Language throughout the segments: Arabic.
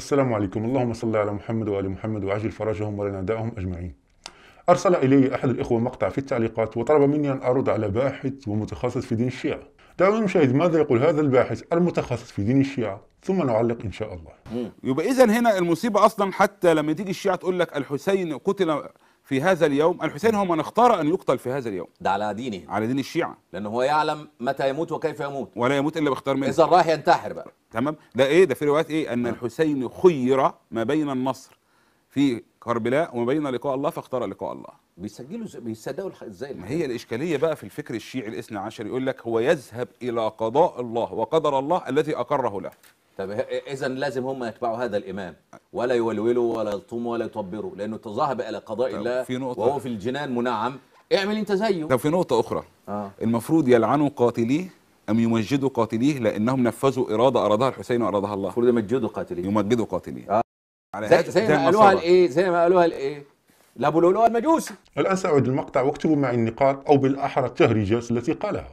السلام عليكم اللهم صل على محمد وآل محمد وعجل فرجهم ولنا داءهم أجمعين أرسل إلي أحد الإخوة مقطع في التعليقات وطلب مني أن أرد على باحث ومتخصص في دين الشيعة دعونا نشاهد ماذا يقول هذا الباحث المتخصص في دين الشيعة ثم نعلق إن شاء الله يبقى إذا هنا المصيبة أصلا حتى لما تيجي الشيعة تقول لك الحسين قتل في هذا اليوم الحسين هو من اختار أن يقتل في هذا اليوم ده على دينه على دين الشيعة لأنه هو يعلم متى يموت وكيف يموت ولا يموت إلا باختيار منه إذا راح ينتحر بقى تمام ده ايه ده في روايات ايه ان نعم. الحسين خير ما بين النصر في كربلاء وما بين لقاء الله فاختار لقاء الله بيسجلوا بيصدقوا ازاي ما هي الاشكاليه بقى في الفكر الشيعي الاثنى عشر يقول لك هو يذهب الى قضاء الله وقدر الله الذي اقره له طب اذا لازم هم يتبعوا هذا الامام ولا يولولوا ولا يلطموا ولا يطبروا لانه تذهب الى قضاء الله في نقطة وهو في الجنان منعم اعمل انت زيه طب في نقطه اخرى آه. المفروض يلعنوا قاتليه أم يمجدوا قاتليه لأنهم نفذوا إرادة أرادها الحسين وأرادها الله المفروض يمجدوا قاتليه يمجدوا قاتليه آه. على زي, زي, زي ما قالوها الإيه زي ما قالوها الإيه لابو لؤلؤ المجوسي الآن سأعد المقطع واكتبوا معي النقاط أو بالأحرى التهريجات التي قالها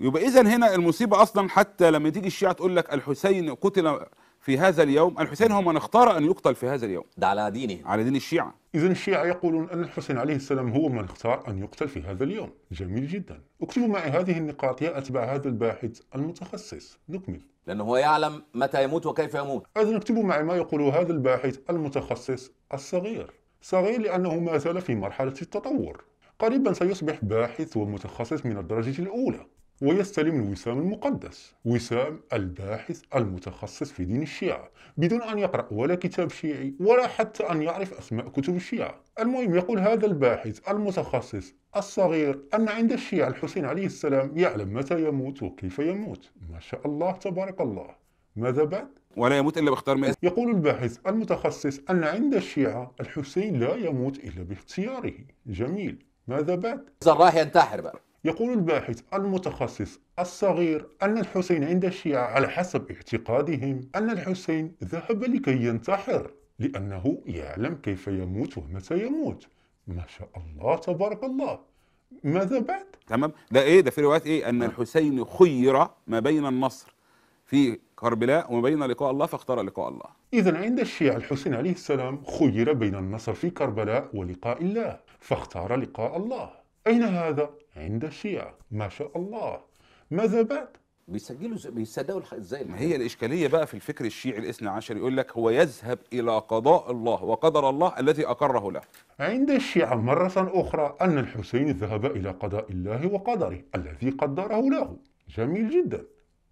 يبقى إذا هنا المصيبة أصلا حتى لما تيجي الشيعة تقول لك الحسين قتل في هذا اليوم الحسين هو من اختار أن يقتل في هذا اليوم ده على دينه على دين الشيعة إذا الشيعة يقولون أن الحسين عليه السلام هو من اختار أن يقتل في هذا اليوم جميل جدا اكتبوا معي هذه النقاط يا أتباع هذا الباحث المتخصص نكمل لأنه هو يعلم متى يموت وكيف يموت إذا اكتبوا معي ما يقوله هذا الباحث المتخصص الصغير صغير لأنه ما زال في مرحلة التطور قريبا سيصبح باحث ومتخصص من الدرجة الأولى ويستلم الوسام المقدس وسام الباحث المتخصص في دين الشيعة بدون أن يقرأ ولا كتاب شيعي ولا حتى أن يعرف أسماء كتب الشيعة المهم يقول هذا الباحث المتخصص الصغير أن عند الشيعة الحسين عليه السلام يعلم متى يموت وكيف يموت ما شاء الله تبارك الله ماذا بعد؟ ولا يموت إلا باختيار من يقول الباحث المتخصص أن عند الشيعة الحسين لا يموت إلا باختياره جميل ماذا بعد؟ راح ينتحر بقى يقول الباحث المتخصص الصغير أن الحسين عند الشيعة على حسب اعتقادهم أن الحسين ذهب لكي ينتحر لأنه يعلم كيف يموت ومتى يموت ما شاء الله تبارك الله ماذا بعد؟ تمام ده ايه ده في روايات ايه ان نعم. الحسين خير ما بين النصر في كربلاء وما بين لقاء الله فاختار لقاء الله اذا عند الشيعة الحسين عليه السلام خير بين النصر في كربلاء ولقاء الله فاختار لقاء الله أين هذا؟ عند الشيعة ما شاء الله ماذا بعد؟ بيسجلوا بيصدقوا ازاي ما هي الاشكاليه بقى في الفكر الشيعي الاثنى عشر يقول لك هو يذهب الى قضاء الله وقدر الله الذي اقره له عند الشيعه مره اخرى ان الحسين ذهب الى قضاء الله وقدره الذي قدره له جميل جدا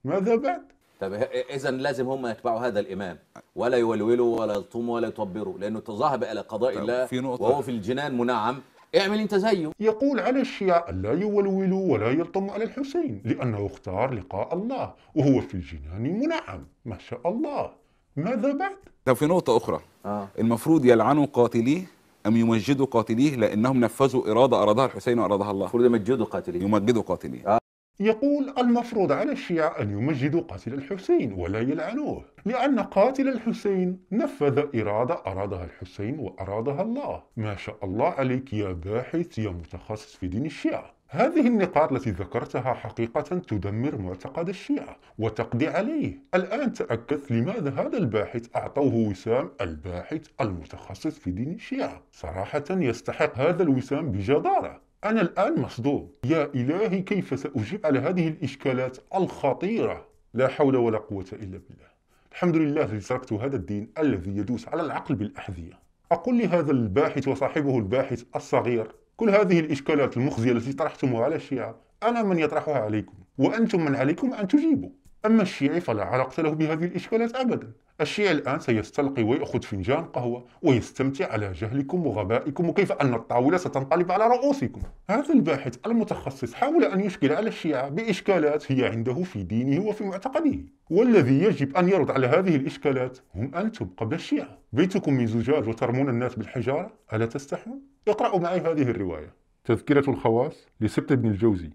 ماذا بعد طب اذا لازم هم يتبعوا هذا الامام ولا يولولوا ولا يلطموا ولا يطبروا لانه ذهب الى قضاء الله في نقطة. وهو في الجنان منعم اعمل انت زيه يقول على الشيعة لا يولولوا ولا يلطموا على الحسين لأنه اختار لقاء الله وهو في الجنان منعم ما شاء الله ماذا بعد؟ طب في نقطة أخرى آه. المفروض يلعنوا قاتليه أم يمجدوا قاتليه لأنهم نفذوا إرادة أرادها الحسين وأرادها الله المفروض يمجدوا قاتليه يمجدوا قاتليه آه. يقول المفروض على الشيعة أن يمجدوا قاتل الحسين ولا يلعنوه لأن قاتل الحسين نفذ إرادة أرادها الحسين وأرادها الله ما شاء الله عليك يا باحث يا متخصص في دين الشيعة هذه النقاط التي ذكرتها حقيقة تدمر معتقد الشيعة وتقضي عليه الآن تأكد لماذا هذا الباحث أعطوه وسام الباحث المتخصص في دين الشيعة صراحة يستحق هذا الوسام بجدارة أنا الآن مصدوم يا إلهي كيف سأجيب على هذه الإشكالات الخطيرة لا حول ولا قوة إلا بالله الحمد لله الذي تركت هذا الدين الذي يدوس على العقل بالأحذية أقول لهذا الباحث وصاحبه الباحث الصغير كل هذه الإشكالات المخزية التي طرحتموها على الشيعة أنا من يطرحها عليكم وأنتم من عليكم أن تجيبوا أما الشيعي فلا علاقة له بهذه الإشكالات أبدا الشيعي الآن سيستلقي ويأخذ فنجان قهوة ويستمتع على جهلكم وغبائكم وكيف أن الطاولة ستنقلب على رؤوسكم هذا الباحث المتخصص حاول أن يشكل على الشيعة بإشكالات هي عنده في دينه وفي معتقده والذي يجب أن يرد على هذه الإشكالات هم أنتم قبل الشيعة بيتكم من زجاج وترمون الناس بالحجارة ألا تستحون؟ اقرأوا معي هذه الرواية تذكرة الخواص لسبت بن الجوزي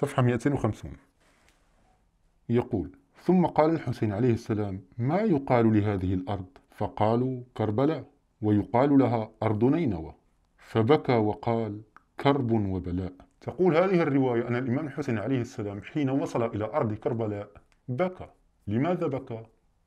صفحة 250 يقول ثم قال الحسين عليه السلام ما يقال لهذه الأرض فقالوا كربلاء ويقال لها أرض نينوى فبكى وقال كرب وبلاء تقول هذه الرواية أن الإمام الحسين عليه السلام حين وصل إلى أرض كربلاء بكى لماذا بكى؟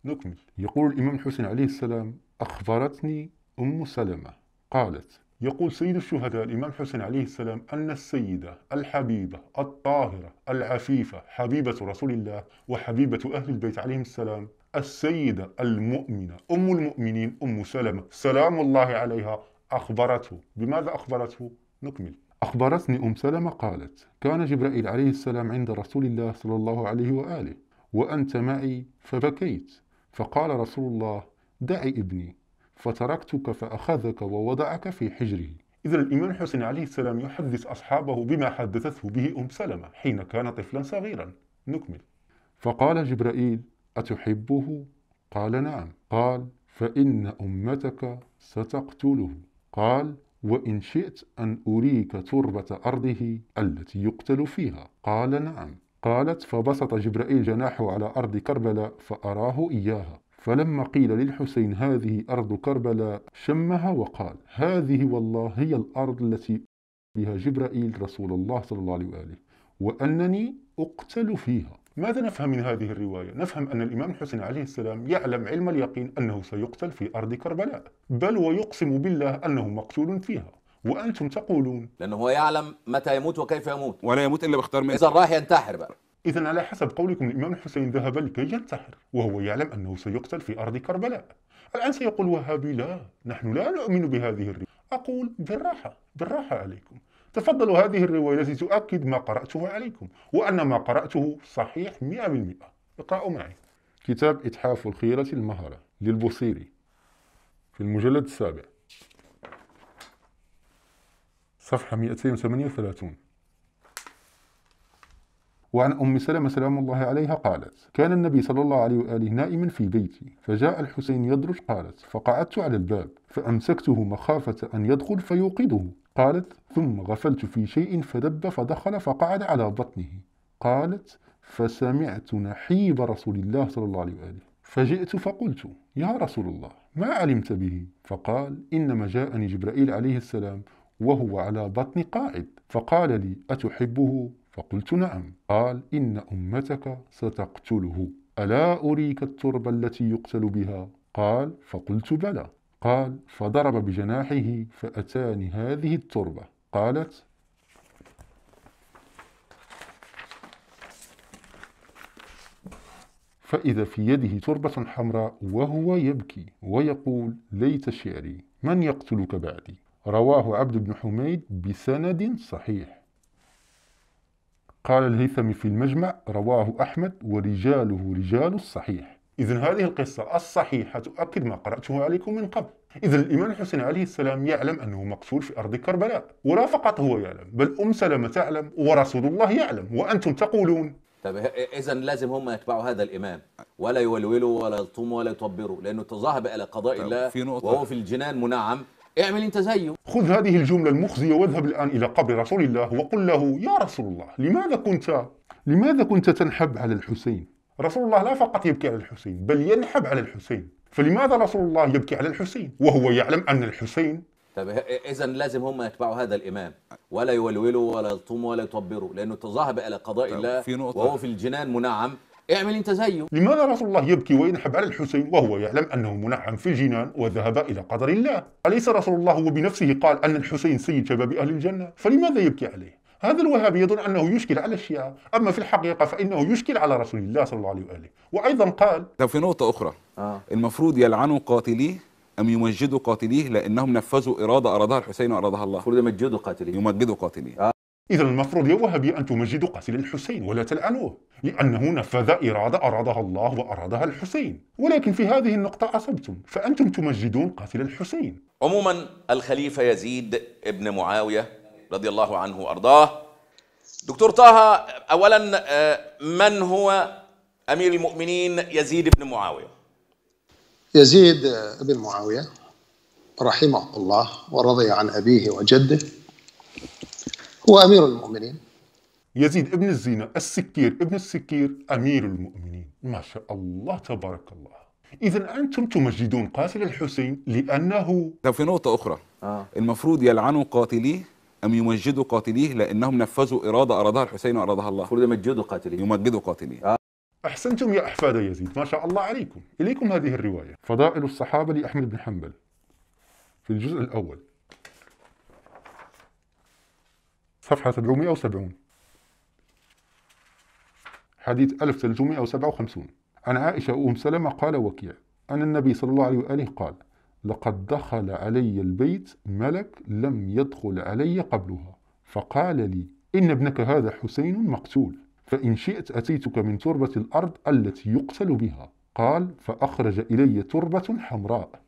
نكمل يقول الإمام الحسين عليه السلام أخبرتني أم سلمة قالت يقول سيد الشهداء الإمام حسن عليه السلام أن السيدة الحبيبة الطاهرة العفيفة حبيبة رسول الله وحبيبة أهل البيت عليهم السلام السيدة المؤمنة أم المؤمنين أم سلمة سلام الله عليها أخبرته بماذا أخبرته؟ نكمل أخبرتني أم سلمة قالت كان جبرائيل عليه السلام عند رسول الله صلى الله عليه وآله وأنت معي فبكيت فقال رسول الله دعي ابني فتركتك فأخذك ووضعك في حجره إذا الإمام الحسين عليه السلام يحدث أصحابه بما حدثته به أم سلمة حين كان طفلا صغيرا نكمل فقال جبرائيل أتحبه؟ قال نعم قال فإن أمتك ستقتله قال وإن شئت أن أريك تربة أرضه التي يقتل فيها قال نعم قالت فبسط جبرائيل جناحه على أرض كربلاء فأراه إياها فلما قيل للحسين هذه أرض كربلاء شمها وقال هذه والله هي الأرض التي بها جبرائيل رسول الله صلى الله عليه وآله وأنني أقتل فيها ماذا نفهم من هذه الرواية؟ نفهم أن الإمام الحسين عليه السلام يعلم علم اليقين أنه سيقتل في أرض كربلاء بل ويقسم بالله أنه مقتول فيها وأنتم تقولون لأنه هو يعلم متى يموت وكيف يموت ولا يموت إلا باختار من إذا راح ينتحر بقى إذا على حسب قولكم الإمام الحسين ذهب لكي ينتحر وهو يعلم أنه سيقتل في أرض كربلاء الآن سيقول وهابي لا نحن لا نؤمن بهذه الرواية أقول بالراحة بالراحة عليكم تفضلوا هذه الرواية التي تؤكد ما قرأته عليكم وأن ما قرأته صحيح 100% اقرأوا معي كتاب إتحاف الخيرة المهرة للبوصيري في المجلد السابع صفحة 238 وعن أم سلمة سلام الله عليها قالت كان النبي صلى الله عليه وآله نائما في بيتي فجاء الحسين يدرج قالت فقعدت على الباب فأمسكته مخافة أن يدخل فيوقظه قالت ثم غفلت في شيء فدب فدخل فقعد على بطنه قالت فسمعت نحيب رسول الله صلى الله عليه وآله فجئت فقلت يا رسول الله ما علمت به فقال إنما جاءني جبرائيل عليه السلام وهو على بطن قاعد فقال لي أتحبه فقلت نعم قال إن أمتك ستقتله ألا أريك التربة التي يقتل بها قال فقلت بلى قال فضرب بجناحه فأتاني هذه التربة قالت فإذا في يده تربة حمراء وهو يبكي ويقول ليت شعري من يقتلك بعدي رواه عبد بن حميد بسند صحيح قال الهيثم في المجمع رواه أحمد ورجاله رجال الصحيح إذا هذه القصة الصحيحة تؤكد ما قرأته عليكم من قبل إذا الإمام الحسين عليه السلام يعلم أنه مقتول في أرض كربلاء ولا فقط هو يعلم بل أم سلمة تعلم ورسول الله يعلم وأنتم تقولون طب اذا لازم هم يتبعوا هذا الامام ولا يولولوا ولا يلطموا ولا يطبروا لانه تظاهر إلى قضاء الله وهو في الجنان منعم اعمل انت زيه خذ هذه الجملة المخزية واذهب الآن إلى قبر رسول الله وقل له يا رسول الله لماذا كنت لماذا كنت تنحب على الحسين رسول الله لا فقط يبكي على الحسين بل ينحب على الحسين فلماذا رسول الله يبكي على الحسين وهو يعلم أن الحسين طب اذا لازم هم يتبعوا هذا الامام ولا يولولوا ولا يلطموا ولا يطبروا لانه تظاهر الى قضاء طيب، الله وهو في الجنان منعم اعمل انت زيه لماذا رسول الله يبكي وينحب على الحسين وهو يعلم انه منعم في الجنان وذهب الى قدر الله اليس رسول الله هو بنفسه قال ان الحسين سيد شباب اهل الجنه فلماذا يبكي عليه هذا الوهابي يظن انه يشكل على الشيعه، اما في الحقيقه فانه يشكل على رسول الله صلى الله عليه واله، وايضا قال لو في نقطه اخرى آه. المفروض يلعنوا قاتليه ام يمجدوا قاتليه لانهم نفذوا اراده ارادها الحسين وارادها الله. المفروض يمجدوا قاتليه. يمجدوا قاتليه. آه. إذا المفروض يا وهبي أن تمجدوا قتل الحسين ولا تلعنوه لأنه نفذ إرادة أرادها الله وأرادها الحسين ولكن في هذه النقطة أصبتم فأنتم تمجدون قتل الحسين عموما الخليفة يزيد ابن معاوية رضي الله عنه وأرضاه دكتور طه أولا آه، من هو أمير المؤمنين يزيد ابن معاوية يزيد آه، ابن معاوية رحمه الله ورضي عن أبيه وجده وأمير المؤمنين يزيد ابن الزينة السكير ابن السكير أمير المؤمنين ما شاء الله تبارك الله إذا أنتم تمجدون قاتل الحسين لأنه في نقطة أخرى آه. المفروض يلعنوا قاتليه أم يمجدوا قاتليه لأنهم نفذوا إرادة أرادها الحسين وأرادها الله المفروض يمجدوا قاتليه يمجدوا قاتليه آه. أحسنتم يا أحفاد يزيد ما شاء الله عليكم إليكم هذه الرواية فضائل الصحابة لأحمد بن حنبل في الجزء الأول صفحة 770 حديث 1357 عن عائشة أم سلمة قال وكيع أن النبي صلى الله عليه وآله قال لقد دخل علي البيت ملك لم يدخل علي قبلها فقال لي إن ابنك هذا حسين مقتول فإن شئت أتيتك من تربة الأرض التي يقتل بها قال فأخرج إلي تربة حمراء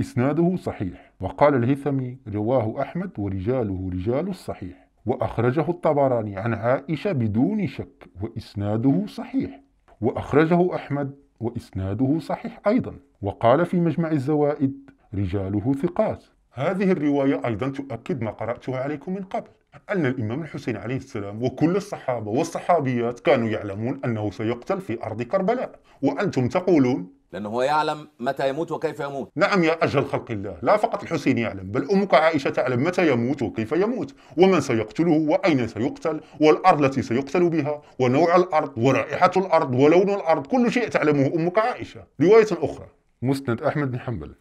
إسناده صحيح وقال الهيثمي رواه أحمد ورجاله رجال الصحيح وأخرجه الطبراني عن عائشة بدون شك وإسناده صحيح وأخرجه أحمد وإسناده صحيح أيضا وقال في مجمع الزوائد رجاله ثقات هذه الرواية أيضا تؤكد ما قرأتها عليكم من قبل أن الإمام الحسين عليه السلام وكل الصحابة والصحابيات كانوا يعلمون أنه سيقتل في أرض كربلاء وأنتم تقولون لأنه هو يعلم متى يموت وكيف يموت نعم يا أجل خلق الله لا فقط الحسين يعلم بل أمك عائشة تعلم متى يموت وكيف يموت ومن سيقتله وأين سيقتل والأرض التي سيقتل بها ونوع الأرض ورائحة الأرض ولون الأرض كل شيء تعلمه أمك عائشة رواية أخرى مسند أحمد بن حنبل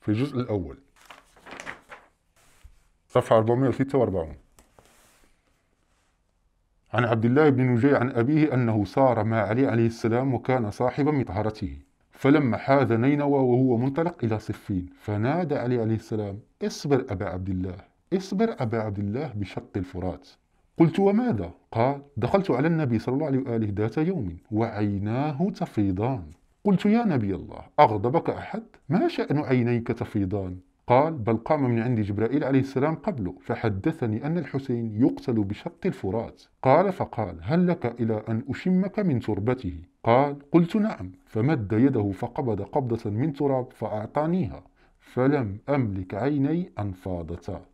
في الجزء الأول صفحة 446 عن عبد الله بن نجي عن أبيه أنه سار مع علي عليه السلام وكان صاحب مطهرته فلما حاز نينوى وهو منطلق إلى صفين فنادى علي عليه السلام اصبر أبا عبد الله اصبر أبا عبد الله بشق الفرات قلت وماذا؟ قال دخلت على النبي صلى الله عليه وآله ذات يوم وعيناه تفيضان قلت يا نبي الله أغضبك أحد؟ ما شأن عينيك تفيضان؟ قال بل قام من عند جبرائيل عليه السلام قبله فحدثني أن الحسين يقتل بشط الفرات قال فقال هل لك إلى أن أشمك من تربته قال قلت نعم فمد يده فقبض قبضة من تراب فأعطانيها فلم أملك عيني أن فاضتا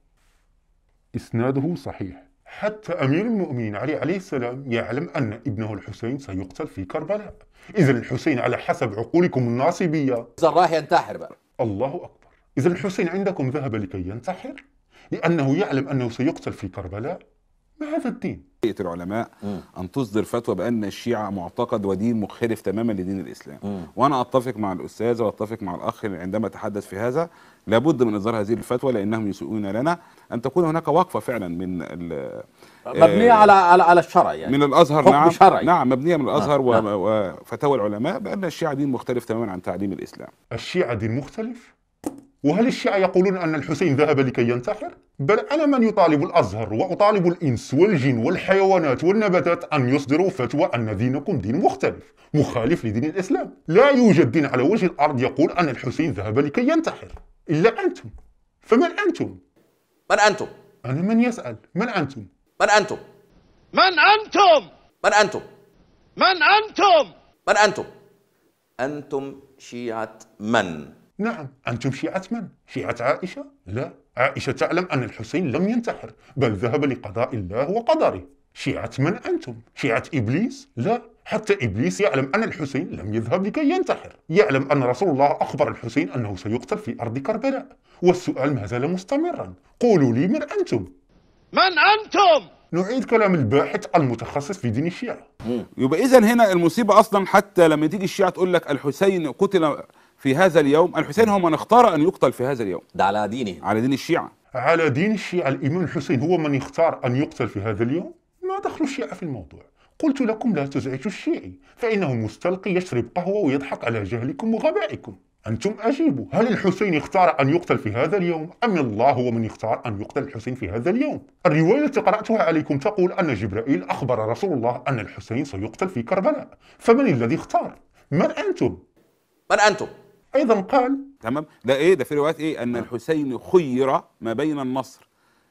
إسناده صحيح حتى أمير المؤمنين علي عليه السلام يعلم أن ابنه الحسين سيقتل في كربلاء إذا الحسين على حسب عقولكم الناصبية راح ينتحر بقى الله أكبر إذا الحسين عندكم ذهب لكي ينتحر لأنه يعلم أنه سيقتل في كربلاء ما هذا الدين العلماء م. أن تصدر فتوى بأن الشيعة معتقد ودين مخالف تماما لدين الإسلام م. وأنا أتفق مع الأستاذ وأتفق مع الأخ عندما تحدث في هذا لابد من إصدار هذه الفتوى لأنهم يسوءون لنا أن تكون هناك وقفة فعلا من آه، مبنية آه على على على الشرع يعني من الأزهر نعم شرعي. نعم مبنية من الأزهر آه. نعم. وفتاوى العلماء بأن الشيعة دين مختلف تماما عن تعليم الإسلام الشيعة دين مختلف وهل الشيعة يقولون أن الحسين ذهب لكي ينتحر؟ بل أنا من يطالب الأزهر وأطالب الإنس والجن والحيوانات والنباتات أن يصدروا فتوى أن دينكم دين مختلف مخالف لدين الإسلام لا يوجد دين على وجه الأرض يقول أن الحسين ذهب لكي ينتحر إلا أنتم فمن أنتم؟ من أنتم؟ أنا من يسأل من أنتم؟ من أنتم؟ من أنتم؟ من أنتم؟ من أنتم؟ من أنتم؟ أنتم شيعة من؟ نعم أنتم شيعة من؟ شيعة عائشة؟ لا عائشة تعلم أن الحسين لم ينتحر بل ذهب لقضاء الله وقدره شيعة من أنتم؟ شيعة إبليس؟ لا حتى إبليس يعلم أن الحسين لم يذهب لكي ينتحر يعلم أن رسول الله أخبر الحسين أنه سيقتل في أرض كربلاء والسؤال ما زال مستمرا قولوا لي من أنتم؟ من أنتم؟ نعيد كلام الباحث المتخصص في دين الشيعة يبقى إذا هنا المصيبة أصلا حتى لما تيجي الشيعة تقول لك الحسين قتل في هذا اليوم الحسين هو من اختار أن يقتل في هذا اليوم ده على دينه على دين الشيعة على دين الشيعة الإمام الحسين هو من يختار أن يقتل في هذا اليوم ما دخل الشيعة في الموضوع قلت لكم لا تزعجوا الشيعي فإنه مستلقي يشرب قهوة ويضحك على جهلكم وغبائكم أنتم أجيبوا هل الحسين اختار أن يقتل في هذا اليوم أم الله هو من اختار أن يقتل الحسين في هذا اليوم الرواية التي قرأتها عليكم تقول أن جبرائيل أخبر رسول الله أن الحسين سيقتل في كربلاء فمن الذي اختار؟ من أنتم؟ من أنتم؟ ايضا قال تمام ده ايه ده في روايات ايه ان نعم. الحسين خير ما بين النصر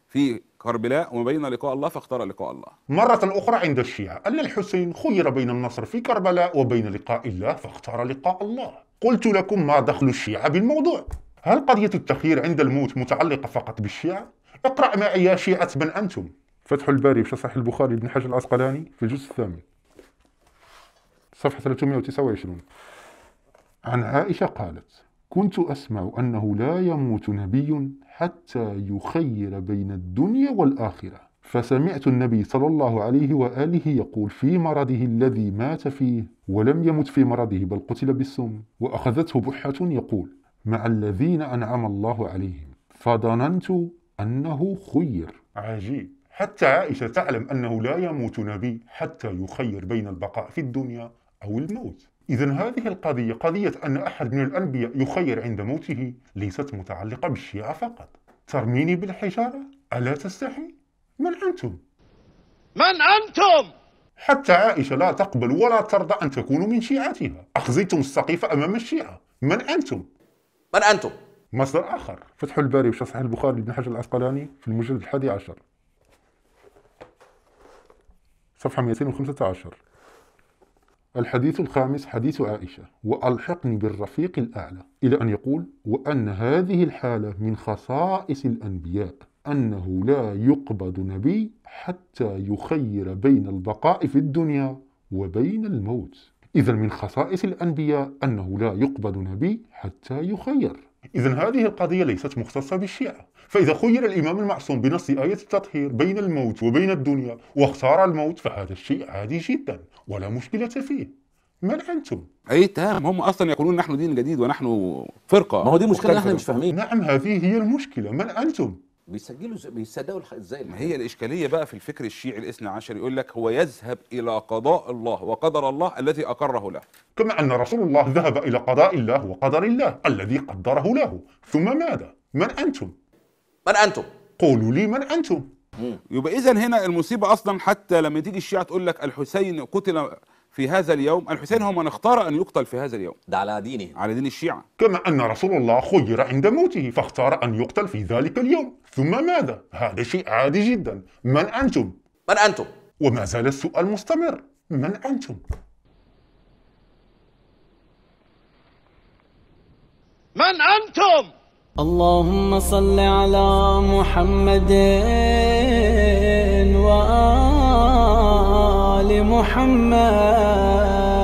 في كربلاء وما بين لقاء الله فاختار لقاء الله مرة أخرى عند الشيعة أن الحسين خير بين النصر في كربلاء وبين لقاء الله فاختار لقاء الله قلت لكم ما دخل الشيعة بالموضوع هل قضية التخيير عند الموت متعلقة فقط بالشيعة؟ اقرأ معي يا شيعة من أنتم فتح الباري في صحيح البخاري بن حجر العسقلاني في الجزء الثامن صفحة 329 عن عائشة قالت كنت أسمع أنه لا يموت نبي حتى يخير بين الدنيا والآخرة فسمعت النبي صلى الله عليه وآله يقول في مرضه الذي مات فيه ولم يمت في مرضه بل قتل بالسم وأخذته بحة يقول مع الذين أنعم الله عليهم فظننت أنه خير عجيب حتى عائشة تعلم أنه لا يموت نبي حتى يخير بين البقاء في الدنيا أو الموت إذا هذه القضية قضية أن أحد من الأنبياء يخير عند موته ليست متعلقة بالشيعة فقط ترميني بالحجارة؟ ألا تستحي؟ من أنتم؟ من أنتم؟ حتى عائشة لا تقبل ولا ترضى أن تكونوا من شيعتها أخزيتم السقيفة أمام الشيعة من أنتم؟ من أنتم؟ مصدر آخر فتح الباري وشرح البخاري بن حجر العسقلاني في المجلد الحادي عشر صفحة 215 الحديث الخامس حديث عائشة وألحقني بالرفيق الأعلى إلى أن يقول وأن هذه الحالة من خصائص الأنبياء أنه لا يقبض نبي حتى يخير بين البقاء في الدنيا وبين الموت إذا من خصائص الأنبياء أنه لا يقبض نبي حتى يخير إذا هذه القضية ليست مختصة بالشيعة فإذا خير الإمام المعصوم بنص آية التطهير بين الموت وبين الدنيا واختار الموت فهذا الشيء عادي جدا ولا مشكلة فيه من أنتم؟ أي تمام هم أصلا يقولون نحن دين جديد ونحن فرقة ما هو دي مشكلة نحن مش فاهمين نعم هذه هي المشكلة من أنتم؟ بيسجلوا بيصدقوا ازاي ما هي الاشكاليه بقى في الفكر الشيعي الاثنى عشر يقول لك هو يذهب الى قضاء الله وقدر الله الذي اقره له كما ان رسول الله ذهب الى قضاء الله وقدر الله الذي قدره له ثم ماذا من انتم من انتم قولوا لي من انتم يبقى اذا هنا المصيبه اصلا حتى لما تيجي الشيعه تقول لك الحسين قتل في هذا اليوم الحسين هو من اختار أن يقتل في هذا اليوم ده على دينه على دين الشيعة كما أن رسول الله خير عند موته فاختار أن يقتل في ذلك اليوم ثم ماذا؟ هذا شيء عادي جدا من أنتم؟ من أنتم؟ وما زال السؤال مستمر من أنتم؟ من أنتم؟ اللهم صل على محمد وآل محمد